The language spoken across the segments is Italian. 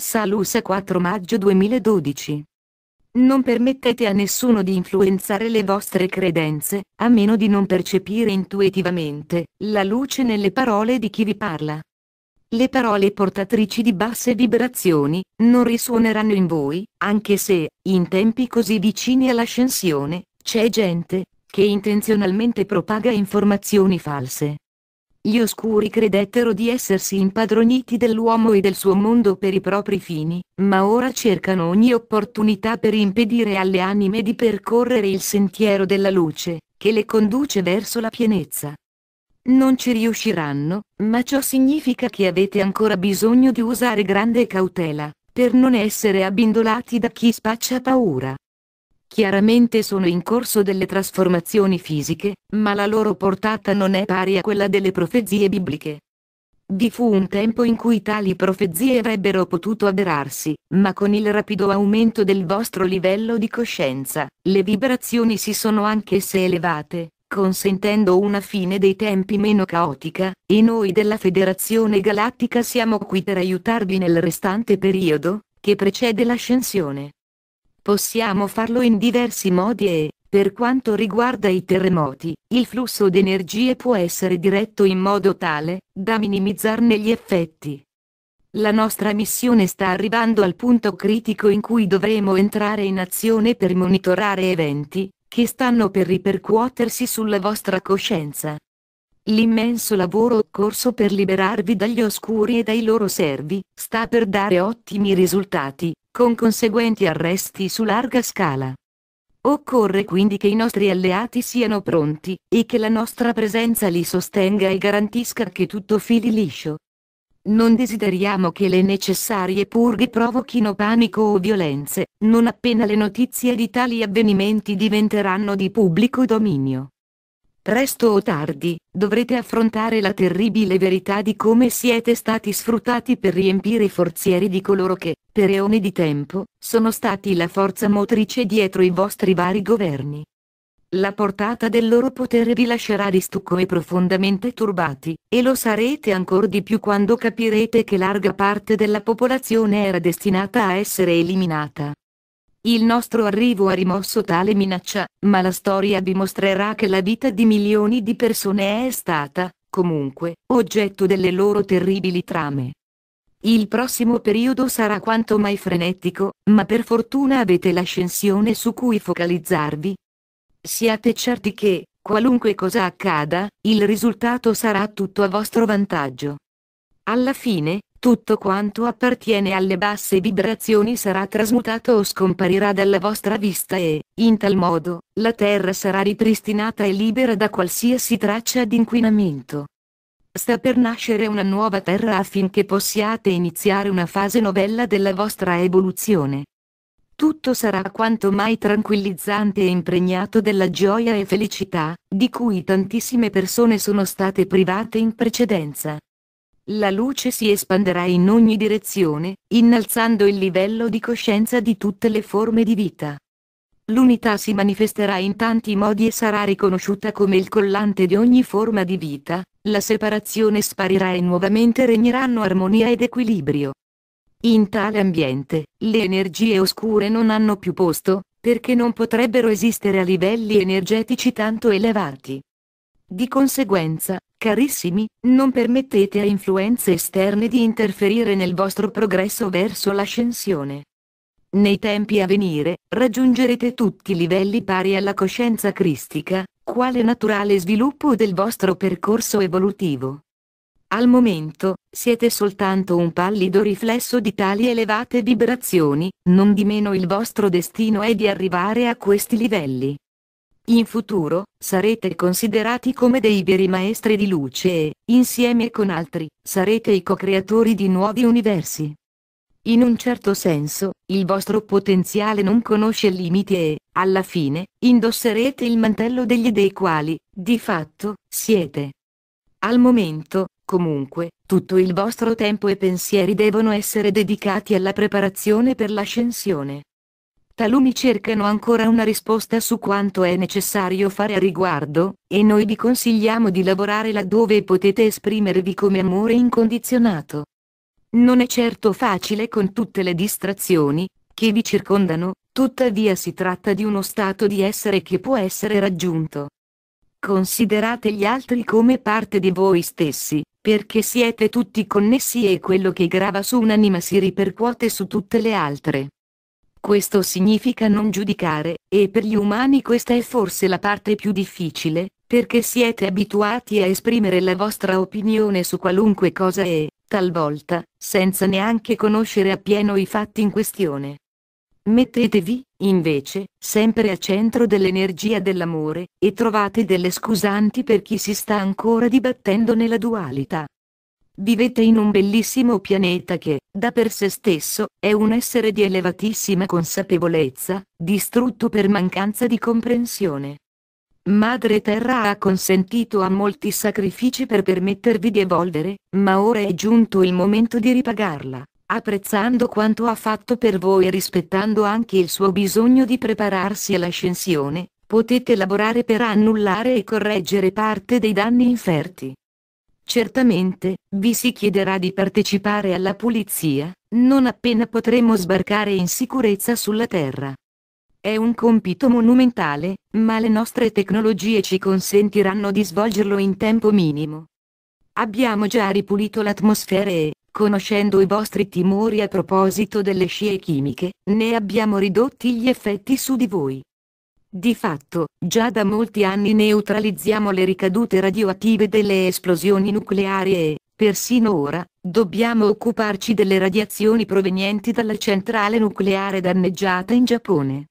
Salus 4 maggio 2012. Non permettete a nessuno di influenzare le vostre credenze, a meno di non percepire intuitivamente la luce nelle parole di chi vi parla. Le parole portatrici di basse vibrazioni non risuoneranno in voi, anche se, in tempi così vicini all'ascensione, c'è gente che intenzionalmente propaga informazioni false gli oscuri credettero di essersi impadroniti dell'uomo e del suo mondo per i propri fini, ma ora cercano ogni opportunità per impedire alle anime di percorrere il sentiero della luce, che le conduce verso la pienezza. Non ci riusciranno, ma ciò significa che avete ancora bisogno di usare grande cautela, per non essere abbindolati da chi spaccia paura. Chiaramente sono in corso delle trasformazioni fisiche, ma la loro portata non è pari a quella delle profezie bibliche. Vi fu un tempo in cui tali profezie avrebbero potuto avverarsi, ma con il rapido aumento del vostro livello di coscienza, le vibrazioni si sono anch'esse elevate, consentendo una fine dei tempi meno caotica, e noi della Federazione Galattica siamo qui per aiutarvi nel restante periodo, che precede l'ascensione. Possiamo farlo in diversi modi e, per quanto riguarda i terremoti, il flusso di energie può essere diretto in modo tale da minimizzarne gli effetti. La nostra missione sta arrivando al punto critico in cui dovremo entrare in azione per monitorare eventi che stanno per ripercuotersi sulla vostra coscienza. L'immenso lavoro occorso per liberarvi dagli oscuri e dai loro servi, sta per dare ottimi risultati, con conseguenti arresti su larga scala. Occorre quindi che i nostri alleati siano pronti, e che la nostra presenza li sostenga e garantisca che tutto fili liscio. Non desideriamo che le necessarie purghe provochino panico o violenze, non appena le notizie di tali avvenimenti diventeranno di pubblico dominio. Presto o tardi, dovrete affrontare la terribile verità di come siete stati sfruttati per riempire i forzieri di coloro che, per eoni di tempo, sono stati la forza motrice dietro i vostri vari governi. La portata del loro potere vi lascerà di stucco e profondamente turbati, e lo sarete ancor di più quando capirete che larga parte della popolazione era destinata a essere eliminata. Il nostro arrivo ha rimosso tale minaccia, ma la storia dimostrerà che la vita di milioni di persone è stata, comunque, oggetto delle loro terribili trame. Il prossimo periodo sarà quanto mai frenetico, ma per fortuna avete l'ascensione su cui focalizzarvi. Siate certi che, qualunque cosa accada, il risultato sarà tutto a vostro vantaggio. Alla fine, tutto quanto appartiene alle basse vibrazioni sarà trasmutato o scomparirà dalla vostra vista e, in tal modo, la terra sarà ripristinata e libera da qualsiasi traccia di inquinamento. Sta per nascere una nuova terra affinché possiate iniziare una fase novella della vostra evoluzione. Tutto sarà quanto mai tranquillizzante e impregnato della gioia e felicità, di cui tantissime persone sono state private in precedenza la luce si espanderà in ogni direzione, innalzando il livello di coscienza di tutte le forme di vita. L'unità si manifesterà in tanti modi e sarà riconosciuta come il collante di ogni forma di vita, la separazione sparirà e nuovamente regneranno armonia ed equilibrio. In tale ambiente, le energie oscure non hanno più posto, perché non potrebbero esistere a livelli energetici tanto elevati. Di conseguenza, Carissimi, non permettete a influenze esterne di interferire nel vostro progresso verso l'ascensione. Nei tempi a venire, raggiungerete tutti livelli pari alla coscienza cristica, quale naturale sviluppo del vostro percorso evolutivo. Al momento, siete soltanto un pallido riflesso di tali elevate vibrazioni, non di meno il vostro destino è di arrivare a questi livelli. In futuro, sarete considerati come dei veri maestri di luce e, insieme con altri, sarete i co-creatori di nuovi universi. In un certo senso, il vostro potenziale non conosce limiti e, alla fine, indosserete il mantello degli dei quali, di fatto, siete. Al momento, comunque, tutto il vostro tempo e pensieri devono essere dedicati alla preparazione per l'ascensione. Taluni cercano ancora una risposta su quanto è necessario fare a riguardo, e noi vi consigliamo di lavorare laddove potete esprimervi come amore incondizionato. Non è certo facile con tutte le distrazioni, che vi circondano, tuttavia si tratta di uno stato di essere che può essere raggiunto. Considerate gli altri come parte di voi stessi, perché siete tutti connessi e quello che grava su un'anima si ripercuote su tutte le altre. Questo significa non giudicare, e per gli umani questa è forse la parte più difficile, perché siete abituati a esprimere la vostra opinione su qualunque cosa e, talvolta, senza neanche conoscere appieno i fatti in questione. Mettetevi, invece, sempre a centro dell'energia dell'amore, e trovate delle scusanti per chi si sta ancora dibattendo nella dualità. Vivete in un bellissimo pianeta che, da per se stesso, è un essere di elevatissima consapevolezza, distrutto per mancanza di comprensione. Madre Terra ha consentito a molti sacrifici per permettervi di evolvere, ma ora è giunto il momento di ripagarla, apprezzando quanto ha fatto per voi e rispettando anche il suo bisogno di prepararsi all'ascensione, potete lavorare per annullare e correggere parte dei danni inferti. Certamente, vi si chiederà di partecipare alla pulizia, non appena potremo sbarcare in sicurezza sulla Terra. È un compito monumentale, ma le nostre tecnologie ci consentiranno di svolgerlo in tempo minimo. Abbiamo già ripulito l'atmosfera e, conoscendo i vostri timori a proposito delle scie chimiche, ne abbiamo ridotti gli effetti su di voi. Di fatto, già da molti anni neutralizziamo le ricadute radioattive delle esplosioni nucleari e, persino ora, dobbiamo occuparci delle radiazioni provenienti dalla centrale nucleare danneggiata in Giappone.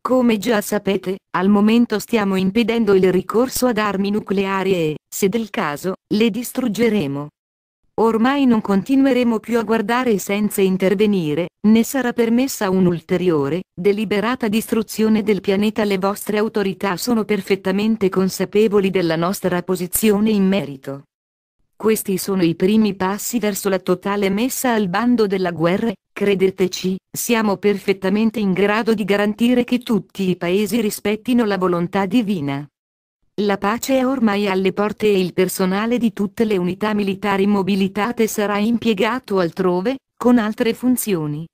Come già sapete, al momento stiamo impedendo il ricorso ad armi nucleari e, se del caso, le distruggeremo. Ormai non continueremo più a guardare senza intervenire, né sarà permessa un'ulteriore, deliberata distruzione del pianeta. Le vostre autorità sono perfettamente consapevoli della nostra posizione in merito. Questi sono i primi passi verso la totale messa al bando della guerra, credeteci, siamo perfettamente in grado di garantire che tutti i paesi rispettino la volontà divina. La pace è ormai alle porte e il personale di tutte le unità militari mobilitate sarà impiegato altrove, con altre funzioni.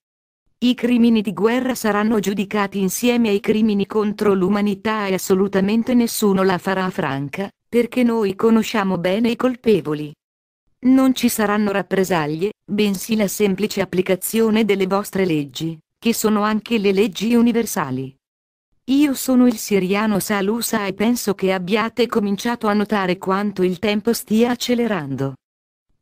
I crimini di guerra saranno giudicati insieme ai crimini contro l'umanità e assolutamente nessuno la farà franca, perché noi conosciamo bene i colpevoli. Non ci saranno rappresaglie, bensì la semplice applicazione delle vostre leggi, che sono anche le leggi universali. Io sono il siriano Salusa e penso che abbiate cominciato a notare quanto il tempo stia accelerando.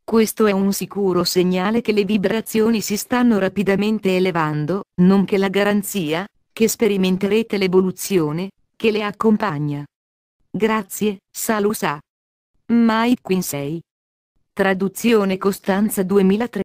Questo è un sicuro segnale che le vibrazioni si stanno rapidamente elevando, nonché la garanzia, che sperimenterete l'evoluzione, che le accompagna. Grazie, Salusa. Mike Quinsey. Traduzione Costanza 2003